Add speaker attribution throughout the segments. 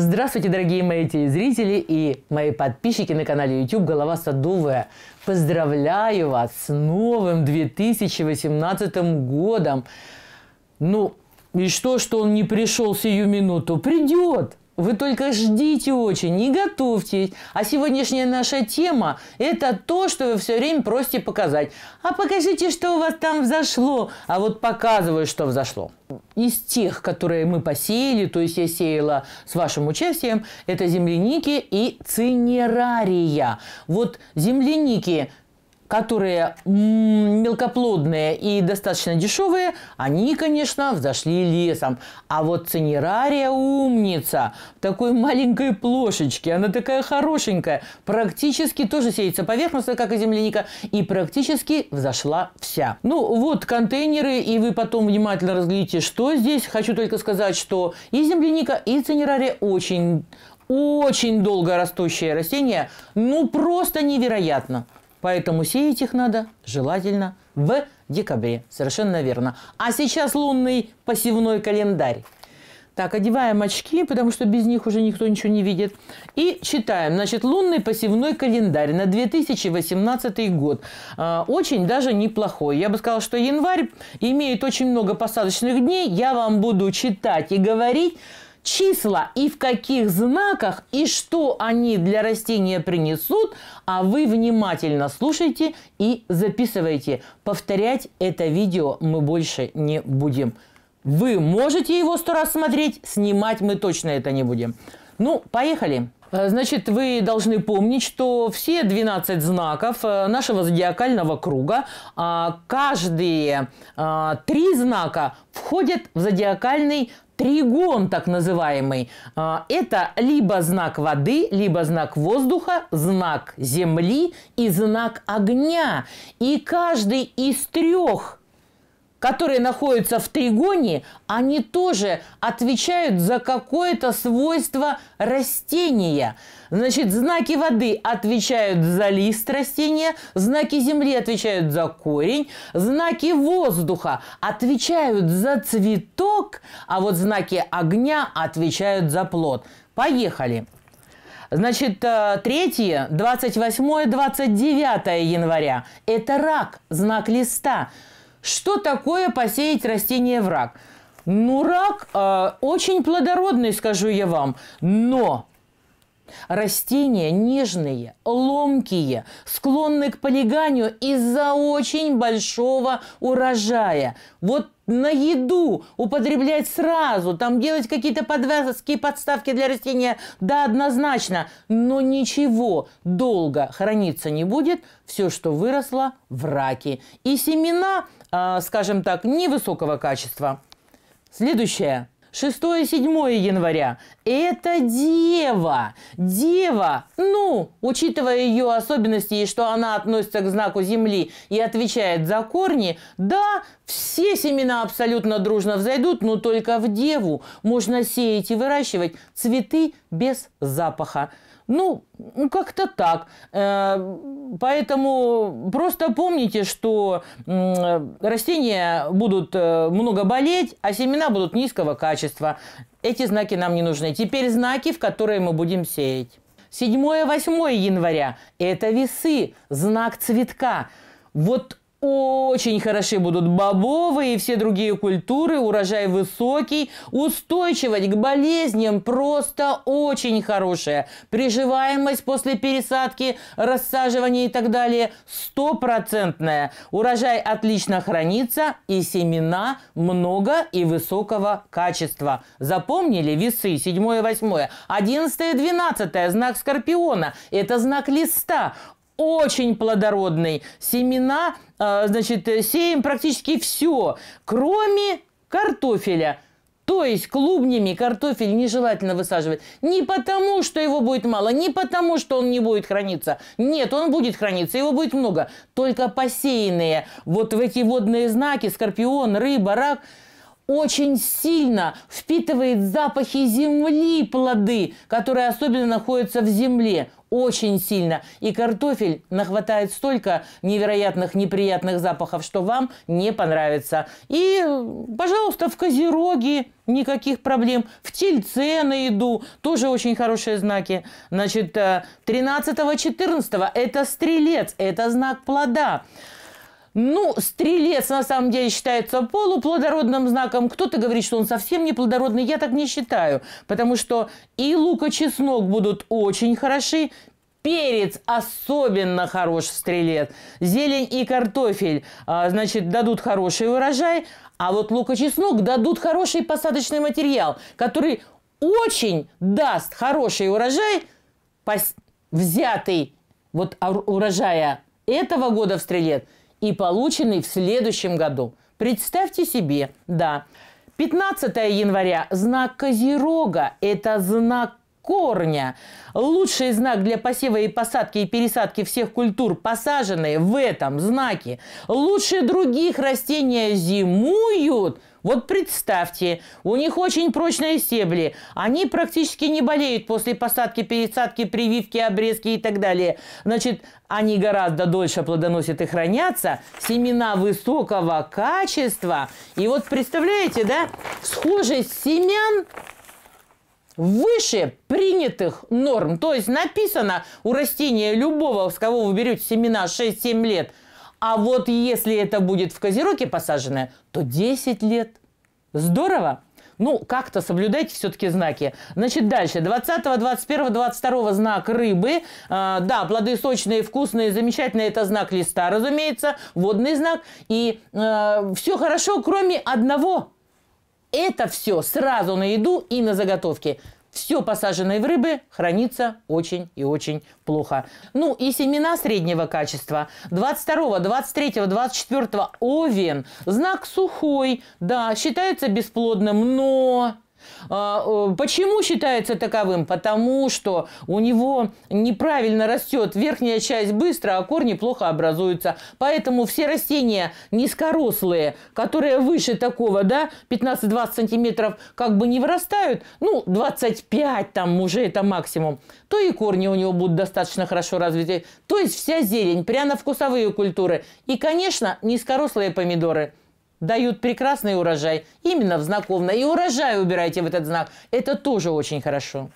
Speaker 1: Здравствуйте, дорогие мои телезрители и мои подписчики на канале YouTube «Голова Садовая». Поздравляю вас с новым 2018 годом. Ну, и что, что он не пришел сию минуту? Придет! Вы только ждите очень, не готовьтесь. А сегодняшняя наша тема – это то, что вы все время просите показать. А покажите, что у вас там взошло. А вот показываю, что взошло. Из тех, которые мы посеяли, то есть я сеяла с вашим участием, это земляники и цинерария. Вот земляники – которые мелкоплодные и достаточно дешевые, они, конечно, взошли лесом. А вот цинерария умница. В такой маленькой плошечке. Она такая хорошенькая. Практически тоже сеется поверхностно, как и земляника. И практически взошла вся. Ну, вот контейнеры. И вы потом внимательно разглядите, что здесь. Хочу только сказать, что и земляника, и цинерария очень очень долго растущее растение. Ну, просто невероятно. Поэтому сеять их надо желательно в декабре. Совершенно верно. А сейчас лунный посевной календарь. Так, одеваем очки, потому что без них уже никто ничего не видит. И читаем. Значит, лунный посевной календарь на 2018 год. Э, очень даже неплохой. Я бы сказала, что январь имеет очень много посадочных дней. Я вам буду читать и говорить числа и в каких знаках и что они для растения принесут, а вы внимательно слушайте и записывайте. Повторять это видео мы больше не будем. Вы можете его сто раз смотреть, снимать мы точно это не будем. Ну, поехали. Э, значит, вы должны помнить, что все 12 знаков э, нашего зодиакального круга, а, каждые а, три знака входят в зодиакальный тригон так называемый, а, это либо знак воды, либо знак воздуха, знак земли и знак огня. И каждый из трех которые находятся в тригоне, они тоже отвечают за какое-то свойство растения. Значит, знаки воды отвечают за лист растения, знаки земли отвечают за корень, знаки воздуха отвечают за цветок, а вот знаки огня отвечают за плод. Поехали! Значит, 3, 28, 29 января – это рак, знак листа – что такое посеять растение в рак? Ну, рак э, очень плодородный, скажу я вам, но Растения нежные, ломкие, склонны к полиганию из-за очень большого урожая. Вот на еду употреблять сразу, там делать какие-то подвязки, подставки для растения, да, однозначно, но ничего долго храниться не будет, все, что выросло в раке. И семена, а, скажем так, невысокого качества. Следующее – 6-7 января. Это Дева. Дева, ну, учитывая ее особенности и что она относится к знаку Земли и отвечает за корни, да, все семена абсолютно дружно взойдут, но только в Деву можно сеять и выращивать цветы без запаха. Ну, ну, как-то так. Э, поэтому просто помните, что растения будут э, много болеть, а семена будут низкого качества. Эти знаки нам не нужны. Теперь знаки, в которые мы будем сеять. 7-8 января – это весы, знак цветка. Вот очень хороши будут бобовые и все другие культуры, урожай высокий, устойчивость к болезням просто очень хорошая. Приживаемость после пересадки, рассаживания и так далее стопроцентная. Урожай отлично хранится и семена много и высокого качества. Запомнили весы 7 и 8? 11 и 12 знак Скорпиона. Это знак листа очень плодородный. Семена, э, значит, сеем практически все, кроме картофеля – то есть клубнями картофель нежелательно высаживать. Не потому, что его будет мало, не потому, что он не будет храниться. Нет, он будет храниться, его будет много. Только посеянные вот в эти водные знаки, скорпион, рыба, рак – очень сильно впитывает запахи земли плоды, которые особенно находятся в земле. Очень сильно. И картофель нахватает столько невероятных неприятных запахов, что вам не понравится. И, пожалуйста, в Козероге никаких проблем. В Тельце на еду тоже очень хорошие знаки. Значит, 13-14 э, это стрелец, это знак плода. Ну, стрелец на самом деле считается полуплодородным знаком. Кто-то говорит, что он совсем не плодородный. Я так не считаю, потому что и лук, и чеснок будут очень хороши. Перец особенно хорош в стрелец. Зелень и картофель, а, значит, дадут хороший урожай. А вот лук и чеснок дадут хороший посадочный материал, который очень даст хороший урожай, взятый вот урожая этого года в стрелец – и полученный в следующем году. Представьте себе, да. 15 января – знак Козерога, это знак корня. Лучший знак для посева и посадки и пересадки всех культур, посаженные в этом знаке. Лучше других растения зимуют – вот представьте, у них очень прочные стебли. Они практически не болеют после посадки, пересадки, прививки, обрезки и так далее. Значит, они гораздо дольше плодоносят и хранятся. Семена высокого качества. И вот представляете, да, схожесть семян выше принятых норм. То есть написано у растения любого, с кого вы берете семена 6-7 лет – а вот если это будет в Козероге посаженное, то 10 лет. Здорово? Ну, как-то соблюдайте все-таки знаки. Значит, дальше. 20, 21, 22 знак рыбы. А, да, плоды сочные, вкусные, замечательные. Это знак листа, разумеется. Водный знак. И а, все хорошо, кроме одного. Это все сразу на еду и на заготовки. Все посаженное в рыбы хранится очень и очень плохо. Ну и семена среднего качества. 22, 23, 24 овен. Знак сухой. Да, считается бесплодным, но... А, почему считается таковым? Потому что у него неправильно растет верхняя часть быстро, а корни плохо образуются. Поэтому все растения низкорослые, которые выше такого, да, 15-20 сантиметров, как бы не вырастают, ну, 25 там уже это максимум, то и корни у него будут достаточно хорошо развиты. То есть вся зелень, пряно-вкусовые культуры. И, конечно, низкорослые помидоры – дают прекрасный урожай. Именно в знак И урожай убирайте в этот знак. Это тоже очень хорошо.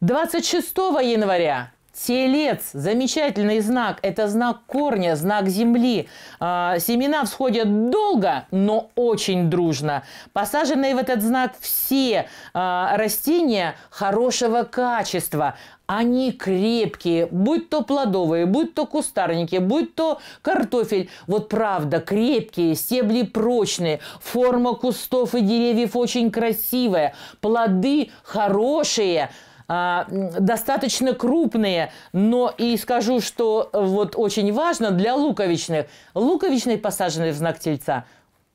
Speaker 1: 26 января Телец – замечательный знак. Это знак корня, знак земли. А, семена всходят долго, но очень дружно. Посаженные в этот знак все а, растения хорошего качества. Они крепкие, будь то плодовые, будь то кустарники, будь то картофель. Вот правда, крепкие, стебли прочные, форма кустов и деревьев очень красивая, плоды хорошие – а, достаточно крупные, но и скажу, что э, вот очень важно для луковичных. Луковичные, посаженные в знак тельца,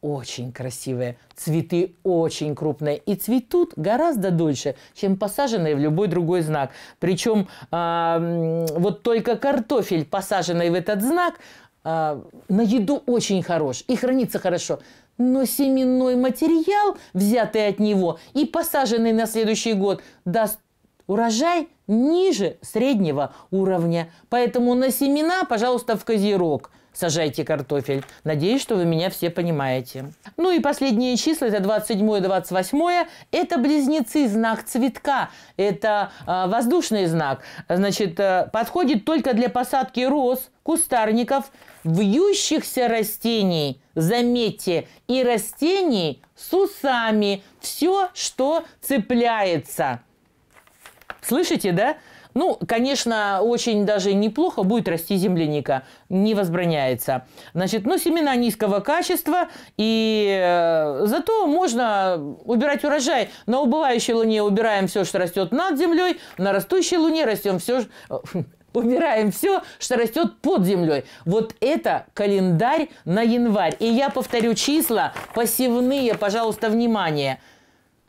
Speaker 1: очень красивые, цветы очень крупные и цветут гораздо дольше, чем посаженные в любой другой знак. Причем э, вот только картофель, посаженный в этот знак, э, на еду очень хорош и хранится хорошо. Но семенной материал, взятый от него и посаженный на следующий год, даст урожай ниже среднего уровня. Поэтому на семена, пожалуйста, в козерог – сажайте картофель. Надеюсь, что вы меня все понимаете. Ну и последние числа, это 27 и 28, это близнецы, знак цветка, это э, воздушный знак. Значит, э, подходит только для посадки роз, кустарников, вьющихся растений, заметьте, и растений с усами, все, что цепляется – Слышите, да? Ну, конечно, очень даже неплохо будет расти земляника, не возбраняется. Значит, ну, семена низкого качества, и э, зато можно убирать урожай. На убывающей луне убираем все, что растет над землей, на растущей луне растем все, Убираем все, что растет под землей. Вот это календарь на январь. И я повторю числа посевные, пожалуйста, внимание.